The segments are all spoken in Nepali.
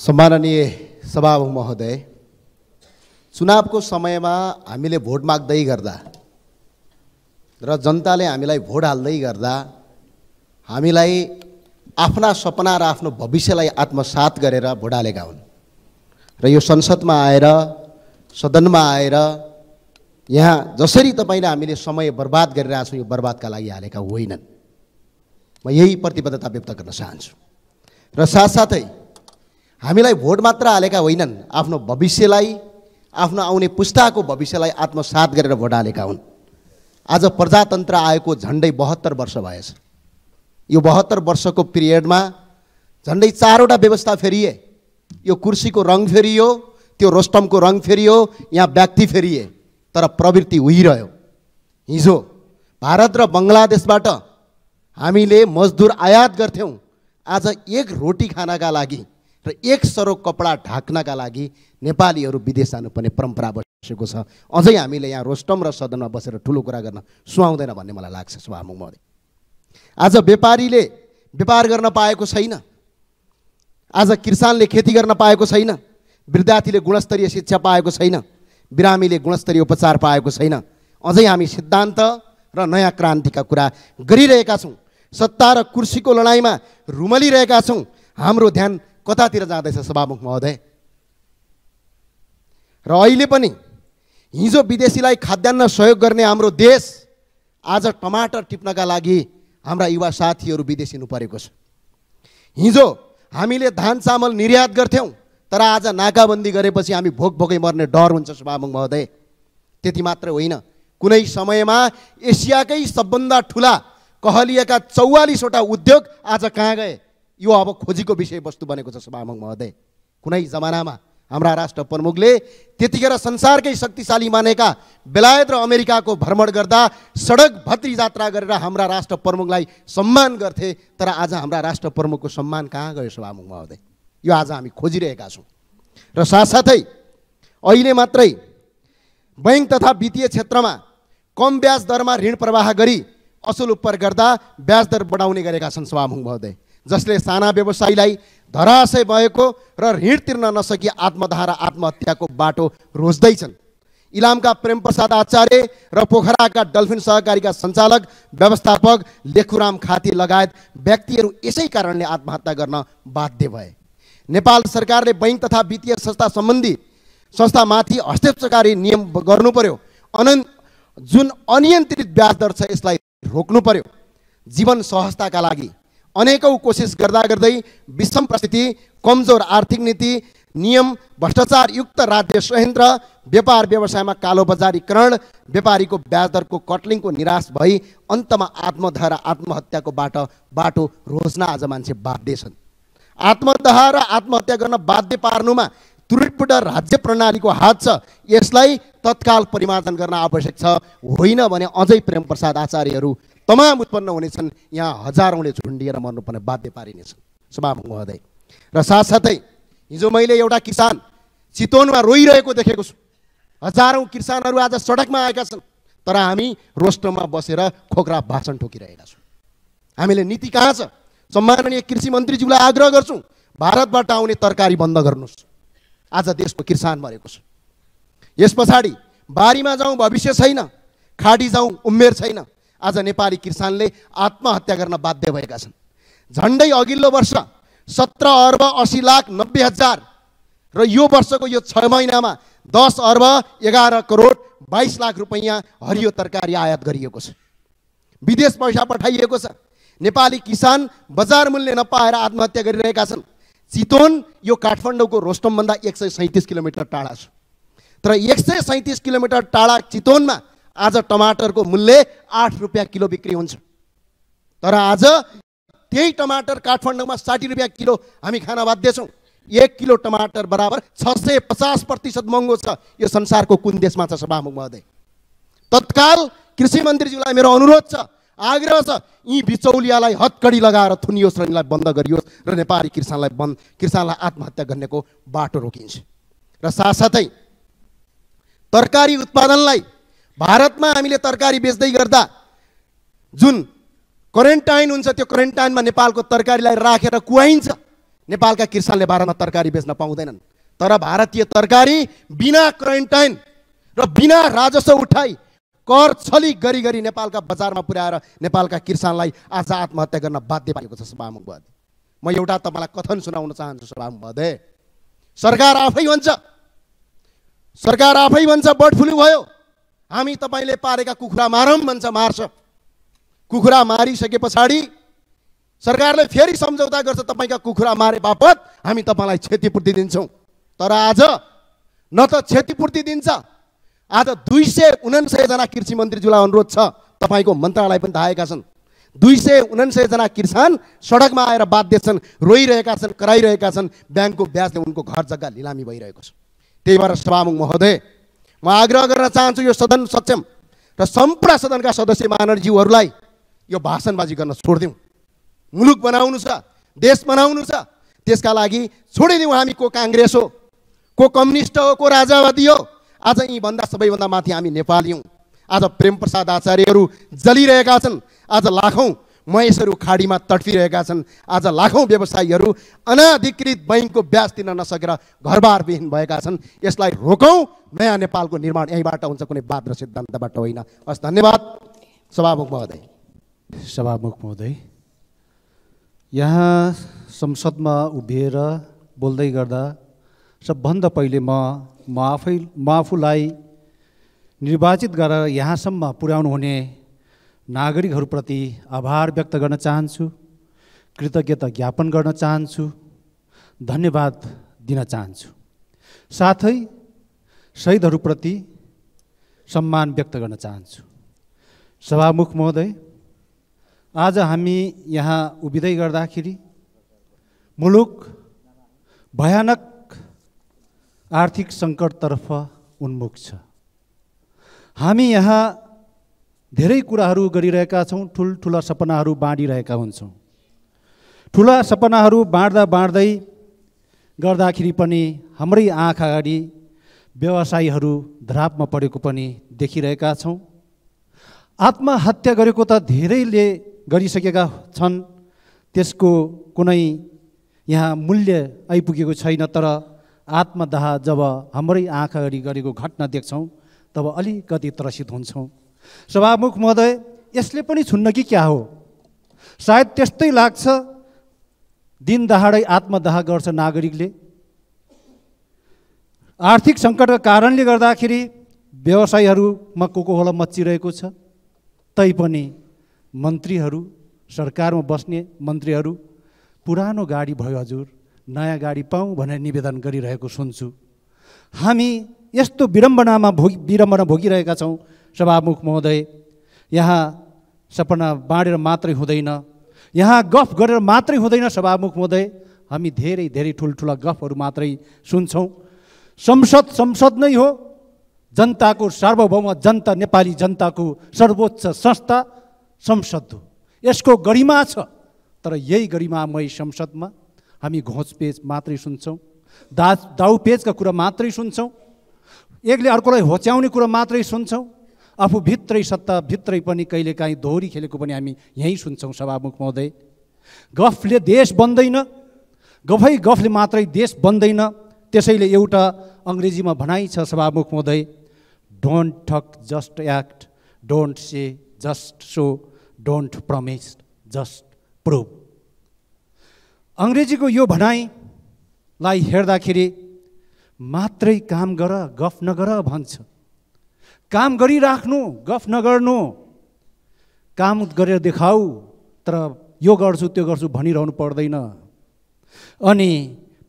सम्माननीय सभामुख महोदय चुनावको समयमा हामीले भोट माग्दै गर्दा र जनताले हामीलाई भोट हाल्दै गर्दा हामीलाई आफ्ना सपना र आफ्नो भविष्यलाई आत्मसात गरेर भोट हालेका हुन् र यो संसदमा आएर सदनमा आएर यहाँ जसरी तपाईँले हामीले समय बर्बाद गरिरहेको छौँ यो बर्बादका लागि हालेका होइनन् म यही प्रतिबद्धता व्यक्त गर्न चाहन्छु र साथसाथै हामीलाई भोट मात्र हालेका होइनन् आफ्नो भविष्यलाई आफ्नो आउने पुस्ताको भविष्यलाई आत्मसात गरेर भोट हालेका हुन् आज प्रजातन्त्र आएको झन्डै बहत्तर वर्ष भएछ यो बहत्तर वर्षको पिरियडमा झन्डै चारवटा व्यवस्था फेरिए यो कुर्सीको रङ फेरियो त्यो रोस्टमको रङ फेरियो यहाँ व्यक्ति फेरिए तर प्रवृत्ति उहिरह्यो हिजो भारत र बङ्गलादेशबाट हामीले मजदुर आयात गर्थ्यौँ आज एक रोटी खानाका लागि र एक सरो कपडा ढाक्नका लागि नेपालीहरू विदेश जानुपर्ने परम्परा बसेको छ अझै हामीले यहाँ रोस्टम र सदनमा बसेर ठुलो कुरा गर्न सुहाउँदैन भन्ने मलाई लाग्छ सुभामुख महोदय आज व्यापारीले व्यापार गर्न पाएको छैन आज किसानले खेती गर्न पाएको छैन विद्यार्थीले गुणस्तरीय शिक्षा पाएको छैन बिरामीले गुणस्तरीय उपचार पाएको छैन अझै हामी सिद्धान्त र नयाँ क्रान्तिका कुरा गरिरहेका छौँ सत्ता र कुर्सीको लडाइँमा रुमलिरहेका छौँ हाम्रो ध्यान कतातिर जाँदैछ सभामुख महोदय र अहिले पनि हिजो विदेशीलाई खाद्यान्न सहयोग गर्ने हाम्रो देश आज टमाटर टिप्नका लागि हाम्रा युवा साथीहरू विदेशिनु परेको छ हिजो हामीले धान चामल निर्यात गर्थ्यौँ तर आज नाकाबन्दी गरेपछि हामी भोक भोकै मर्ने डर हुन्छ सभामुख महोदय त्यति मात्र होइन कुनै समयमा एसियाकै सबभन्दा ठुला कहलिएका चौवालिसवटा उद्योग आज कहाँ गए यो अब खोजीको विषयवस्तु बनेको छ सभामुख महोदय कुनै जमानामा हाम्रा राष्ट्र प्रमुखले त्यतिखेर संसारकै शक्तिशाली मानेका बेलायत र अमेरिकाको भ्रमण गर्दा सडक भत्री यात्रा गरेर हाम्रा राष्ट्र प्रमुखलाई सम्मान गर्थे तर आज हाम्रा राष्ट्र प्रमुखको सम्मान कहाँ गयो सभामुख महोदय यो आज हामी खोजिरहेका छौँ र साथसाथै अहिले मात्रै बैङ्क तथा वित्तीय क्षेत्रमा कम ब्याज दरमा ऋण प्रवाह गरी असुल उपर गर्दा ब्याज दर बढाउने गरेका छन् सभामुख महोदय जसले साना व्यवसायीलाई धराशय भएको र ऋण तिर्न नसकी आत्मधारा आत्महत्याको बाटो रोज्दैछन् इलामका प्रेमप्रसाद आचार्य र पोखराका डल्फिन सहकारीका सञ्चालक व्यवस्थापक लेखुराम खाती लगायत व्यक्तिहरू यसै कारणले आत्महत्या गर्न बाध्य भए नेपाल सरकारले बैङ्क तथा वित्तीय संस्था सम्बन्धी संस्थामाथि हस्तक्षेपकारी नियम गर्नु पर्यो अन जुन अनियन्त्रित ब्याज दर छ यसलाई रोक्नु पर्यो जीवन सहजताका लागि अनेकौँ कोसिस गर्दा गर्दै विषम परिस्थिति कमजोर आर्थिक नीति नियम भ्रष्टाचारयुक्त राज्य संयन्त्र व्यापार व्यवसायमा कालो बजारीकरण व्यापारीको ब्याजदरको कटलिङको निराश भई अन्तमा आत्मदहा र आत्महत्याको बाटो बाटो रोज्न आज मान्छे बाध्य छन् आत्मदह र आत्महत्या गर्न बाध्य पार्नुमा त्रुटिपूर्ण राज्य प्रणालीको हात छ यसलाई तत्काल परिमार्जन गर्न आवश्यक छ होइन भने अझै प्रेमप्रसाद आचार्यहरू तमाम उत्पन्न हुनेछन् यहाँ हजारौँले झुन्डिएर मर्नुपर्ने बाध्य पारिनेछन् समापन महोदय र साथसाथै हिजो मैले एउटा किसान चितवनमा रोइरहेको देखेको छु हजारौँ किसानहरू आज सडकमा आएका छन् तर हामी रोस्टममा बसेर खोक्रा भाषण ठोकिरहेका छौँ हामीले नीति कहाँ छ सम्माननीय कृषि मन्त्रीज्यूलाई आग्रह गर्छौँ भारतबाट आउने तरकारी बन्द गर्नुहोस् आज देशको किसान मरेको छ यस पछाडि बारीमा जाउँ भविष्य छैन खाडी जाउँ उमेर छैन आज नेपाली किसानले आत्महत्या गर्न बाध्य भएका छन् झन्डै अघिल्लो वर्ष सत्र अर्ब असी लाख नब्बे हजार र यो वर्षको यो छ महिनामा दस अर्ब एघार करोड बाइस लाख रुपैयाँ हरियो तरकारी आयात गरिएको छ विदेश पैसा पठाइएको छ नेपाली किसान बजार मूल्य नपाएर आत्महत्या गरिरहेका छन् चितवन यो काठमाडौँको रोस्टमभन्दा एक सय सैँतिस किलोमिटर टाढा छ तर एक सय सैँतिस किलोमिटर टाढा चितवनमा आज टमाटरको मूल्य आठ रुपियाँ किलो बिक्री हुन्छ तर आज त्यही टमाटर काठमाडौँमा साठी रुपियाँ किलो हामी खाना बाध्य छौँ एक किलो टमाटर बराबर छ सय पचास प्रतिशत महँगो छ यो संसारको कुन देशमा छ सभामुख महोदय तत्काल कृषि मन्त्रीज्यूलाई मेरो अनुरोध छ आग्रह छ यी बिचौलियालाई हत्कडी लगाएर थुनियोस् र यिनलाई बन्द गरियोस् र नेपाली किसानलाई बन्द किसानलाई आत्महत्या गर्नेको बाटो रोकिन्छ र साथसाथै तरकारी उत्पादनलाई भारतमा हामीले तरकारी बेच्दै गर्दा जुन क्वारेन्टाइन हुन्छ त्यो क्वारेन्टाइनमा नेपालको तरकारीलाई राखेर कुवाइन्छ नेपालका किसानले भारतमा तरकारी बेच्न पाउँदैनन् तर भारतीय तरकारी बिना क्वारेन्टाइन र बिना राजस्व उठाइ कर छली गरी गरी नेपालका बजारमा पुर्याएर नेपालका किसानलाई आज आत्महत्या गर्न बाध्य पारेको छ सभामुख महोदय म एउटा तपाईँलाई कथन सुनाउन चाहन्छु सभामुख महोदय सरकार आफै भन्छ सरकार आफै भन्छ बर्ड फ्लू भयो हामी तपाईँले पारेका कुखुरा मारौँ भन्छ मार्छ कुखुरा मारिसके पछाडि सरकारले फेरि सम्झौता गर्छ तपाईँका कुखुरा मारे बापत हामी तपाईँलाई क्षतिपूर्ति दिन्छौँ तर आज न त क्षतिपूर्ति दिन्छ आज दुई सय उनासयजना कृषि मन्त्रीज्यूलाई अनुरोध छ तपाईँको मन्त्रालय पनि धाएका छन् दुई सय उनासयजना किसान सडकमा आएर बाध्य छन् रोइरहेका छन् कराइरहेका छन् ब्याङ्कको ब्याजले उनको घर जग्गा लिलामी भइरहेको छ त्यही भएर सभामुख महोदय म आग्रह गर्न चाहन्छु यो सदन सक्षम र सम्पूर्ण सदनका सदस्य महानजीवहरूलाई यो भाषणबाजी गर्न छोडिदिउँ मुलुक बनाउनु छ देश बनाउनु छ त्यसका लागि छोडिदिउँ हामी को काङ्ग्रेस हो को कम्युनिस्ट हो को राजावादी हो आज यहीँभन्दा सबैभन्दा माथि हामी नेपाली हौँ आज प्रेमप्रसाद आचार्यहरू जलिरहेका छन् आज लाखौँ महेशहरू खाडीमा तडफिरहेका छन् आज लाखौँ व्यवसायीहरू अनाधिकृत बैङ्कको ब्याज तिर्न नसकेर घरबारविहीन भएका छन् यसलाई रोकौँ नयाँ नेपालको निर्माण यहीँबाट हुन्छ कुनै बाद र सिद्धान्तबाट होइन हस् धन्यवाद सभामुख महोदय सभामुख महोदय यहाँ संसदमा उभिएर बोल्दै गर्दा सबभन्दा पहिले म म आफै म आफूलाई निर्वाचित गरेर यहाँसम्म पुर्याउनु हुने नागरिकहरूप्रति आभार व्यक्त गर्न चाहन्छु कृतज्ञता ज्ञापन गर्न चाहन्छु धन्यवाद दिन चाहन्छु साथै शहीदहरूप्रति सम्मान व्यक्त गर्न चाहन्छु सभामुख महोदय आज हामी यहाँ उभिँदै गर्दाखेरि मुलुक भयानक आर्थिक सङ्कटतर्फ उन्मुख छ हामी यहाँ धेरै कुराहरू गरिरहेका छौँ ठुल्ठुला सपनाहरू बाँडिरहेका हुन्छौँ ठुला सपनाहरू बाँड्दा बाँड्दै गर्दाखेरि पनि हाम्रै आँखा अगाडि व्यवसायीहरू धरापमा परेको पनि देखिरहेका छौँ आत्महत्या गरेको त धेरैले गरिसकेका छन् त्यसको कुनै यहाँ मूल्य आइपुगेको छैन तर आत्मदाह जब हाम्रै आँखा अगाडि गरेको घटना देख्छौँ तब अलिकति त्रसित हुन्छौँ सभामुख महोदय यसले पनि छुन्न कि क्या हो सायद त्यस्तै लाग्छ दिन दहाडै आत्मदाह गर्छ नागरिकले आर्थिक सङ्कटका कारणले गर्दाखेरि व्यवसायहरूमा को को होला मच्चिरहेको छ तैपनि मन्त्रीहरू सरकारमा बस्ने मन्त्रीहरू पुरानो गाडी भयो हजुर नयाँ गाडी पाऊँ भनेर निवेदन गरिरहेको सुन्छु हामी यस्तो विडम्बनामा भोगी विडम्बना भोगिरहेका छौँ सभामुख महोदय यहाँ सपना बाँडेर मात्रै हुँदैन यहाँ गफ गरेर मात्रै हुँदैन सभामुख महोदय हामी धेरै धेरै ठुल्ठुला गफहरू मात्रै सुन्छौँ संसद संसद नै हो जनताको सार्वभौम जनता नेपाली जनताको सर्वोच्च संस्था संसद हो यसको गरिमा छ तर यही गरिमामय संसदमा हामी घोचपेच मात्रै सुन्छौँ दा दाउपेचका कुरा मात्रै सुन्छौँ एकले अर्कोलाई होच्याउने कुरा मात्रै सुन्छौँ आफूभित्रै सत्ताभित्रै पनि कहिलेकाहीँ दोहोरी खेलेको पनि हामी यहीँ सुन्छौँ सभामुख महोदय गफले देश बन्दैन गफै गफले मात्रै देश बन्दैन त्यसैले एउटा अङ्ग्रेजीमा भनाइ छ सभामुख महोदय don't talk just act don't say just show don't promise just prove अङ्ग्रेजीको यो भनाइलाई हेर्दाखेरि मात्रै काम गर गफ नगर भन्छ काम गरिराख्नु गफ नगर्नु काम गरेर देखाऊ तर यो गर्छु त्यो गर्छु भनिरहनु पर्दैन अनि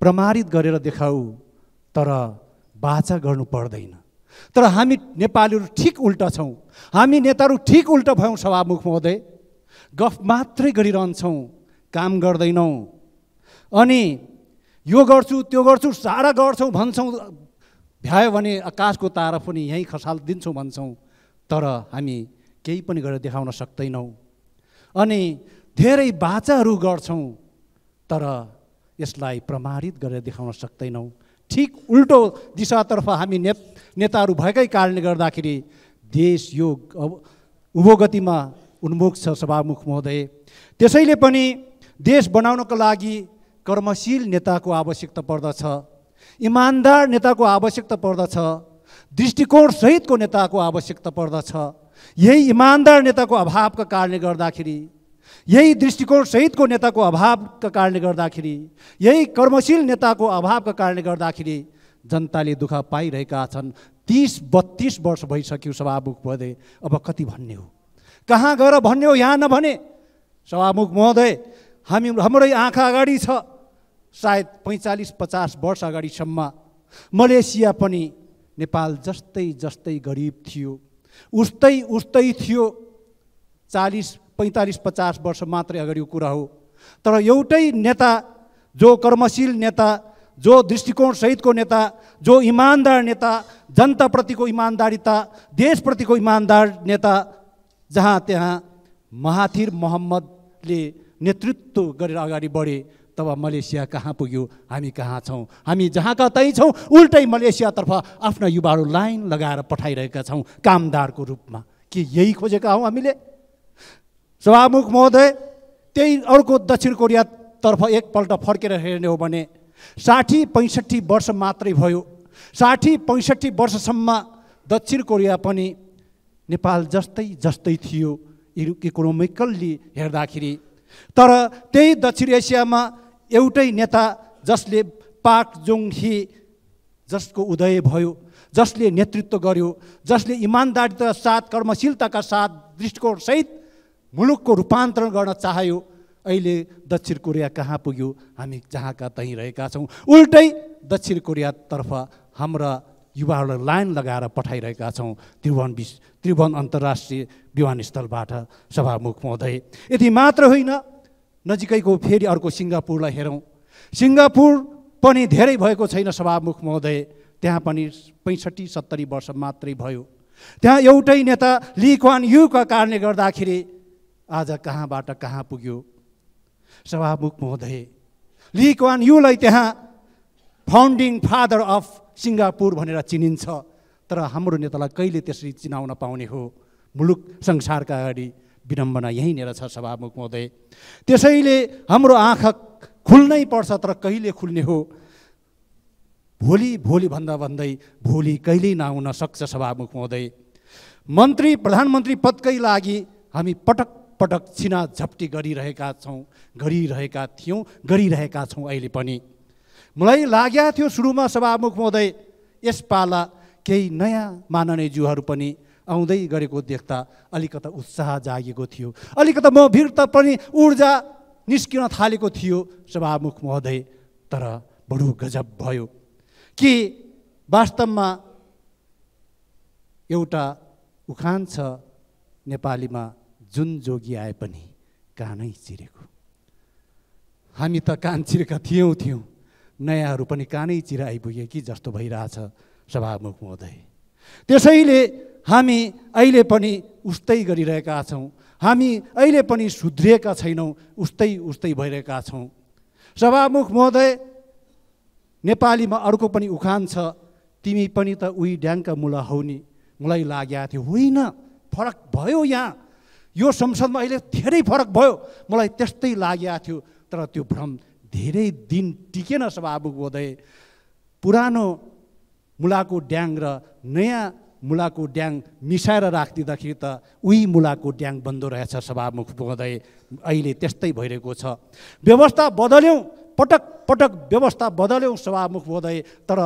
प्रमाणित गरेर देखाऊ तर बाचा गर्नु पर्दैन तर हामी नेपालीहरू ठिक उल्टा छौँ हामी नेताहरू ठिक उल्टा भयौँ सभामुख महोदय गफ मात्रै गरिरहन्छौँ काम गर्दैनौँ अनि यो गर्छु त्यो गर्छु सारा गर्छौँ भन्छौँ भ्यायो भने आकाशको तारा पनि यहीँ खसाल दिन्छौँ भन्छौँ तर हामी केही पनि गरेर देखाउन सक्दैनौँ अनि धेरै बाचाहरू गर्छौँ तर यसलाई प्रमाणित गरेर देखाउन सक्दैनौँ ठिक उल्टो दिशातर्फ हामी ने नेताहरू भएकै कारणले गर्दाखेरि देश यो उभोगतिमा उन्मुख छ सभामुख महोदय त्यसैले पनि देश बनाउनको लागि कर्मशील नेताको आवश्यकता पर्दछ इमान्दार नेताको आवश्यकता पर्दछ दृष्टिकोण सहितको नेताको आवश्यकता पर्दछ यही इमान्दार नेताको अभावका कारणले गर्दाखेरि यही दृष्टिकोण सहितको नेताको अभावका कारणले गर्दाखेरि यही कर्मशील नेताको अभावका कारणले गर्दाखेरि जनताले दुःख पाइरहेका छन् तिस बत्तिस वर्ष भइसक्यो सभामुख महोदय अब कति भन्ने हो कहाँ गएर भन्ने हो यहाँ नभने सभामुख महोदय हामी हाम्रै आँखा अगाडि छ सायद पैँचालिस पचास वर्ष अगाडिसम्म मलेसिया पनि नेपाल जस्तै जस्तै गरिब थियो उस्तै उस्तै थियो चालिस पैँतालिस पचास वर्ष मात्रै अगाडिको कुरा हो तर एउटै नेता जो कर्मशील नेता जो दृष्टिकोणसहितको नेता जो इमान्दार नेता जनताप्रतिको इमान्दारिता देशप्रतिको इमान्दार नेता जहाँ त्यहाँ महाथिर मोहम्मदले नेतृत्व गरेर अगाडि बढे तब मलेसिया कहाँ पुग्यो हामी कहाँ छौँ हामी जहाँका तै छौँ उल्टै मलेसियातर्फ आफ्ना युवाहरू लाइन लगाएर पठाइरहेका छौँ कामदारको रूपमा के यही खोजेका हौँ हामीले सभामुख महोदय त्यही अर्को दक्षिण कोरियातर्फ एकपल्ट फर्केर हेर्ने हो भने साठी पैँसठी वर्ष मात्रै भयो साठी पैँसठी वर्षसम्म दक्षिण कोरिया पनि नेपाल जस्तै जस्तै थियो इकोनोमिकल्ली हेर्दाखेरि तर त्यही दक्षिण एसियामा एउटै नेता जसले पाक जोङ हि जसको उदय भयो जसले नेतृत्व गर्यो जसले इमान्दारीका साथ कर्मशीलताका साथ दृष्टिकोणसहित मुलुकको रूपान्तरण गर्न चाह्यो अहिले दक्षिण कोरिया कहाँ पुग्यो हामी जहाँका तहीँ रहेका छौँ उल्टै दक्षिण कोरियातर्फ हाम्रा युवाहरूलाई लाइन लगाएर पठाइरहेका छौँ त्रिभुवन विश्व त्रिभुवन अन्तर्राष्ट्रिय विमानस्थलबाट सभामुख महोदय यति मात्र होइन नजिकैको फेरि अर्को सिङ्गापुरलाई हेरौँ सिङ्गापुर पनि धेरै भएको छैन सभामुख महोदय त्यहाँ पनि पैँसठी सत्तरी वर्ष मात्रै भयो त्यहाँ एउटै नेता ली क्वान युका कारणले गर्दाखेरि आज कहाँबाट कहाँ पुग्यो सभामुख महोदय ली क्वान युलाई त्यहाँ फाउन्डिङ फादर अफ सिङ्गापुर भनेर चिनिन्छ तर हाम्रो नेतालाई कहिले त्यसरी चिनाउन पाउने हो मुलुक संसारका अगाडि विडम्बना यहीँनिर छ सभामुख महोदय त्यसैले हाम्रो आँखा खुल्नै पर्छ तर कहिले खुल्ने हो भोलि भोलि भन्दा भन्दै भोलि कहिल्यै नआउन सक्छ सभामुख महोदय मन्त्री प्रधानमन्त्री पदकै लागि हामी पटक पटक छिना झप्टी गरिरहेका छौँ गरिरहेका थियौँ गरिरहेका छौँ अहिले पनि मलाई लागेको थियो सुरुमा सभामुख महोदय यस पाला केही नयाँ माननीयज्यूहरू पनि आउँदै गरेको देख्दा अलिकता उत्साह जागेको थियो अलिकता म त पनि ऊर्जा निस्किन थालेको थियो सभामुख महोदय तर बडो गजब भयो कि वास्तवमा एउटा उखान छ नेपालीमा जुन जोगी आए पनि कानै चिरेको हामी त कान चिरेका थियौँ थियौँ नयाँहरू पनि कानै चिरा आइपुगे कि जस्तो भइरहेछ सभामुख महोदय त्यसैले हामी अहिले पनि उस्तै गरिरहेका छौँ हामी अहिले पनि सुध्रिएका छैनौँ उस्तै उस्तै भइरहेका छौँ सभामुख महोदय नेपालीमा अर्को पनि उखान छ तिमी पनि त उही ड्याङ्का मुला हौ नि मलाई लागेको थियो होइन फरक भयो यहाँ यो संसदमा अहिले धेरै फरक भयो मलाई त्यस्तै लागेको थियो तर त्यो भ्रम धेरै दिन टिकेन सभामुख महोदय पुरानो मुलाको ड्याङ र नयाँ मुलाको ड्याङ मिसाएर राखिदिँदाखेरि त उही मुलाको ड्याङ बन्दो रहेछ सभामुख महोदय अहिले त्यस्तै भइरहेको छ व्यवस्था बदल्यौँ पटक पटक व्यवस्था बदल्यौँ सभामुख महोदय तर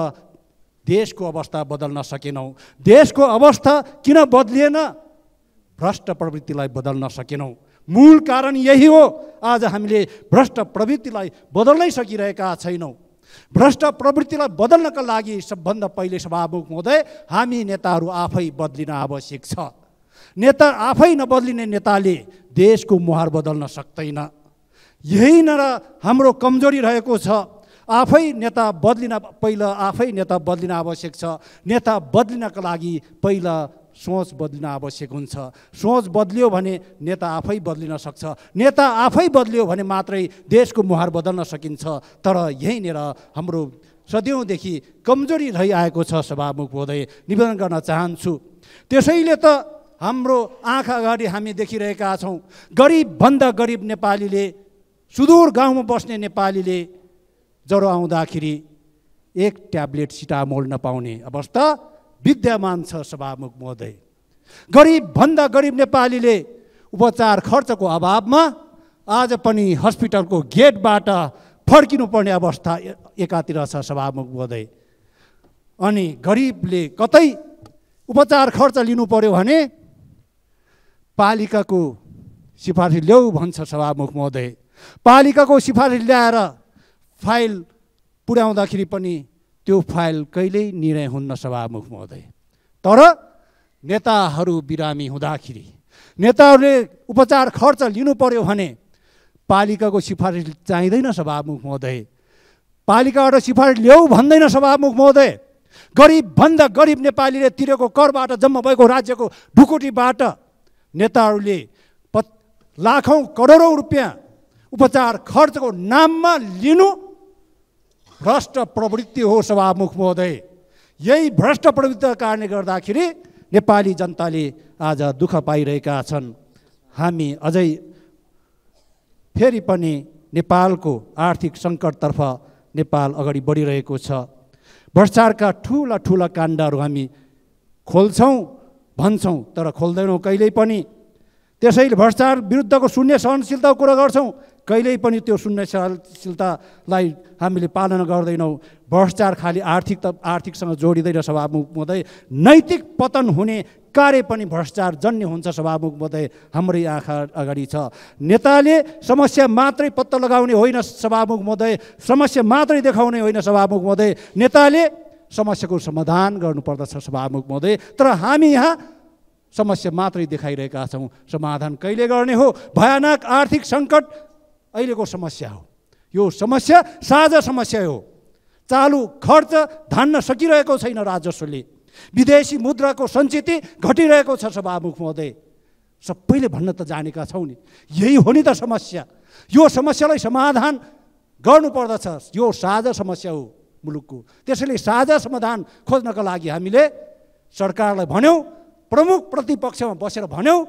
देशको अवस्था बदल्न सकेनौँ देशको अवस्था किन बदलिएन भ्रष्ट प्रवृत्तिलाई बदल्न सकेनौँ मूल कारण यही हो आज हामीले भ्रष्ट प्रवृत्तिलाई बदल्नै सकिरहेका छैनौँ भ्रष्ट प्रवृत्तिलाई बदल्नका लागि सबभन्दा पहिले सभामुख महोदय हामी नेताहरू आफै बदलिन आवश्यक छ नेता आफै नबदलिने नेताले देशको मुहार बदल्न सक्दैन यही यहीँनिर हाम्रो कमजोरी रहेको छ आफै नेता बदलिन पहिला आफै नेता बदलिन आवश्यक छ नेता बदलिनका लागि पहिला सोच बदलिन आवश्यक हुन्छ सोच बदलियो भने नेता आफै बदलिन सक्छ नेता आफै बदलियो भने मात्रै देशको मुहार बदल्न सकिन्छ तर यहीँनिर हाम्रो सदियौँदेखि कमजोरी रहिआएको छ सभामुख महोदय निवेदन गर्न चाहन्छु त्यसैले त हाम्रो आँखा अगाडि हामी देखिरहेका छौँ गरिबभन्दा गरिब नेपालीले सुदूर गाउँमा बस्ने नेपालीले ज्वरो आउँदाखेरि एक ट्याब्लेट सिटामोल नपाउने अवस्था विद्यमान छ सभामुख महोदय गरिबभन्दा गरिब नेपालीले उपचार खर्चको अभावमा आज पनि हस्पिटलको गेटबाट फर्किनुपर्ने अवस्था एकातिर छ सभामुख महोदय अनि गरिबले कतै उपचार खर्च लिनु पर्यो भने पालिकाको सिफारिस ल्याऊ भन्छ सभामुख महोदय पालिकाको सिफारिस ल्याएर फाइल पुर्याउँदाखेरि पनि त्यो फाइल कहिल्यै निर्णय हुन्न सभामुख महोदय तर नेताहरू बिरामी हुँदाखेरि नेताहरूले उपचार खर्च लिनु पर्यो भने पालिकाको सिफारिस चाहिँदैन सभामुख महोदय पालिकाबाट सिफारिस ल्याऊ भन्दैन सभामुख महोदय गरिबभन्दा गरिब नेपालीले तिरेको करबाट जम्मा भएको राज्यको ढुकुटीबाट नेताहरूले पत् लाखौँ करोडौँ रुपियाँ उपचार खर्चको नाममा लिनु भ्रष्ट प्रवृत्ति हो सभामुख महोदय यही भ्रष्ट प्रवृत्तिका कारणले गर्दाखेरि नेपाली जनताले आज दुःख पाइरहेका छन् हामी अझै फेरि पनि नेपालको आर्थिक सङ्कटतर्फ नेपाल अगाडि बढिरहेको छ भ्रष्टाचारका ठुला ठुला काण्डहरू हामी खोल्छौँ भन्छौँ तर खोल्दैनौँ कहिल्यै पनि त्यसैले भ्रष्टाचार विरुद्धको शून्य सहनशीलताको कुरा गर्छौँ कहिल्यै पनि त्यो सुन्नेशीलतालाई हामीले पालना गर्दैनौँ भ्रष्टाचार खालि आर्थिक त आर्थिकसँग जोडिँदैन सभामुख महोदय नैतिक पतन हुने कार्य पनि भ्रष्टाचार जन्य हुन्छ सभामुख महोदय हाम्रै आँखा अगाडि छ नेताले समस्या मात्रै पत्ता लगाउने होइन सभामुख महोदय समस्या मात्रै देखाउने होइन सभामुख महोदय नेताले समस्याको समाधान गर्नुपर्दछ सभामुख महोदय तर हामी यहाँ समस्या मात्रै देखाइरहेका छौँ समाधान कहिले गर्ने हो भयानक आर्थिक सङ्कट अहिलेको समस्या हो यो समस्या साझा समस्या हो चालु खर्च धान्न सकिरहेको छैन राजस्वले विदेशी मुद्राको सञ्चिति घटिरहेको छ सभामुख महोदय सबैले भन्न त जानेका छौँ नि यही हो नि त समस्या यो समस्यालाई समाधान गर्नुपर्दछ यो साझा समस्या हो मुलुकको त्यसैले साझा समाधान खोज्नका लागि हामीले सरकारलाई भन्यौँ प्रमुख प्रतिपक्षमा बसेर भन्यौँ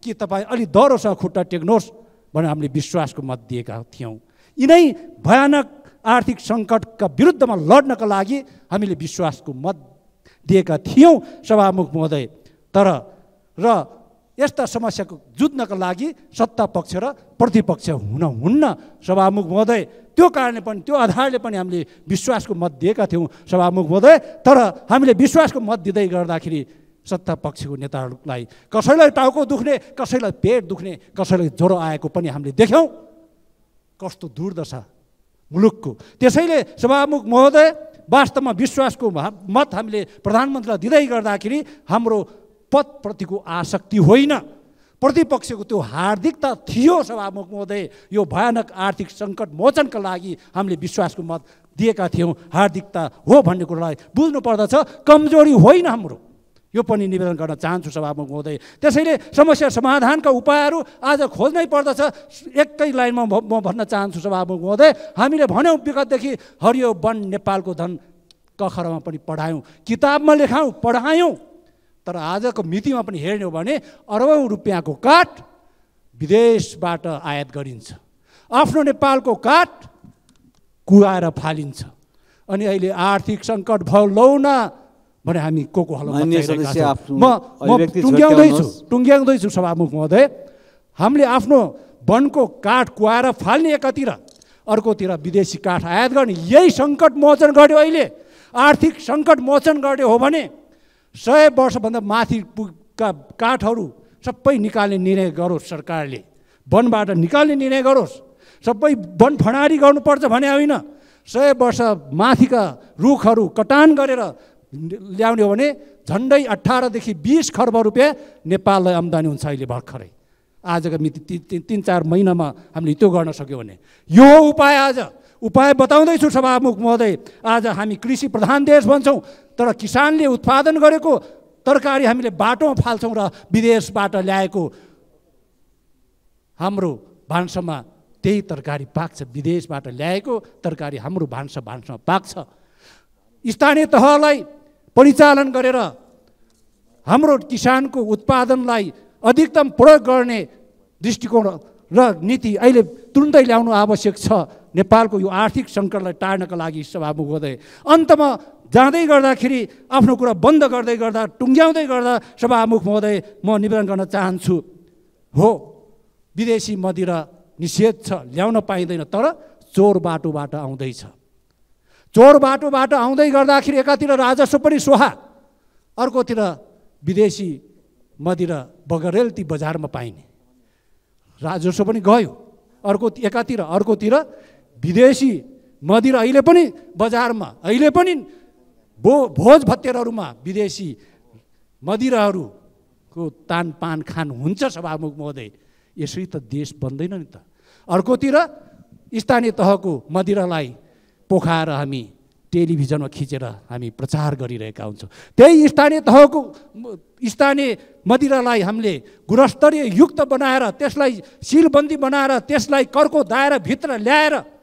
कि तपाईँ अलि दरोसँग खुट्टा टेक्नुहोस् भनेर हामीले विश्वासको मत दिएका थियौँ यिनै भयानक आर्थिक सङ्कटका विरुद्धमा लड्नका लागि हामीले विश्वासको मत दिएका थियौँ सभामुख महोदय तर र यस्ता समस्याको जुझ्नका लागि सत्ता पक्ष र प्रतिपक्ष हुन हुन्न सभामुख महोदय त्यो कारणले पनि त्यो आधारले पनि हामीले विश्वासको मत दिएका थियौँ सभामुख महोदय तर हामीले विश्वासको मत दिँदै गर्दाखेरि सत्ता पक्षको नेताहरूलाई कसैलाई टाउको दुख्ने कसैलाई पेट दुख्ने कसैलाई ज्वरो आएको पनि हामीले देख्यौँ कस्तो दुर्दशा मुलुकको त्यसैले सभामुख महोदय वास्तवमा विश्वासको मत हामीले प्रधानमन्त्रीलाई दिँदै गर्दाखेरि हाम्रो पदप्रतिको आसक्ति होइन प्रतिपक्षको त्यो हार्दिकता थियो सभामुख महोदय यो भयानक आर्थिक सङ्कट मोचनका लागि हामीले विश्वासको मत दिएका थियौँ हार्दिकता हो भन्ने कुरालाई बुझ्नुपर्दछ कमजोरी होइन हाम्रो यो पनि निवेदन गर्न चाहन्छु सभामुख महोदय त्यसैले समस्या समाधानका उपायहरू आज खोज्नै पर्दछ एकै लाइनमा म भन्न चाहन्छु सभामुख महोदय हामीले भन्यौँ विगतदेखि हरियो वन नेपालको धन कखरमा पनि पढायौँ किताबमा लेखाउँ पढायौँ तर आजको मितिमा पनि हेर्ने हो भने अरबौँ रुपियाँको काठ विदेशबाट आयात गरिन्छ आफ्नो नेपालको काठ कुहाएर फालिन्छ अनि अहिले आर्थिक सङ्कट भयो लौना भने हामी को को हल म टुङ्ग्याउँदैछु टुङ्ग्याउँदैछु सभामुख महोदय हामीले आफ्नो वनको काठ कुहाएर फाल्ने एकातिर अर्कोतिर विदेशी काठ आयात गर्ने यही सङ्कट मोचन गर्यो अहिले आर्थिक सङ्कट मोचन गर्ने हो भने सय वर्षभन्दा माथि पुगका काठहरू सबै निकाल्ने निर्णय गरोस् सरकारले वनबाट निकाल्ने निर्णय गरोस् सबै वन फणारी गर्नुपर्छ भने होइन सय वर्ष माथिका रुखहरू कटान गरेर ल्याउने हो भने झन्डै अठारदेखि बिस खर्ब रुपियाँ नेपाललाई आम्दानी हुन्छ अहिले भर्खरै आजको मिति ती, ती, चार महिनामा हामीले त्यो गर्न सक्यौँ भने यो उपाय आज उपाय बताउँदैछु सभामुख महोदय आज हामी कृषि प्रधान देश भन्छौँ तर किसानले उत्पादन गरेको तरकारी हामीले बाटोमा फाल्छौँ र विदेशबाट ल्याएको हाम्रो भान्सामा त्यही तरकारी पाक्छ विदेशबाट ल्याएको तरकारी हाम्रो भान्सा भान्सामा पाक्छ स्थानीय तहलाई परिचालन गरेर हाम्रो किसानको उत्पादनलाई अधिकतम प्रयोग गर्ने दृष्टिकोण र नीति अहिले तुरुन्तै ल्याउनु आवश्यक छ नेपालको यो आर्थिक सङ्कटलाई टार्नका लागि सभामुख हुँदै अन्तमा जाँदै गर्दाखेरि आफ्नो कुरा बन्द गर्दै गर्दा टुङ्ग्याउँदै गर्दा सभामुख महोदय म निवेदन गर्न चाहन्छु हो विदेशी मदिरा निषेध छ ल्याउन पाइँदैन तर चोर बाटोबाट आउँदैछ चोर बाटोबाट आउँदै गर्दाखेरि एकातिर राजस्व पनि सोहा अर्कोतिर विदेशी मदिरा बगरेल ती बजारमा पाइने राजस्व पनि गयो अर्को एकातिर अर्कोतिर विदेशी मदिरा अहिले पनि बजारमा अहिले पनि भो भोज भत्तेरहरूमा विदेशी मदिराहरूको तान पान खान हुन्छ सभामुख महोदय यसरी त देश बन्दैन नि त अर्कोतिर स्थानीय तहको मदिरालाई पोखाएर हामी टेलिभिजनमा खिचेर हामी प्रचार गरिरहेका हुन्छौँ त्यही स्थानीय तहको स्थानीय मदिरालाई हामीले गुणस्तरीय युक्त बनाएर त्यसलाई सिलबन्दी बनाएर त्यसलाई करको दायराभित्र ल्याएर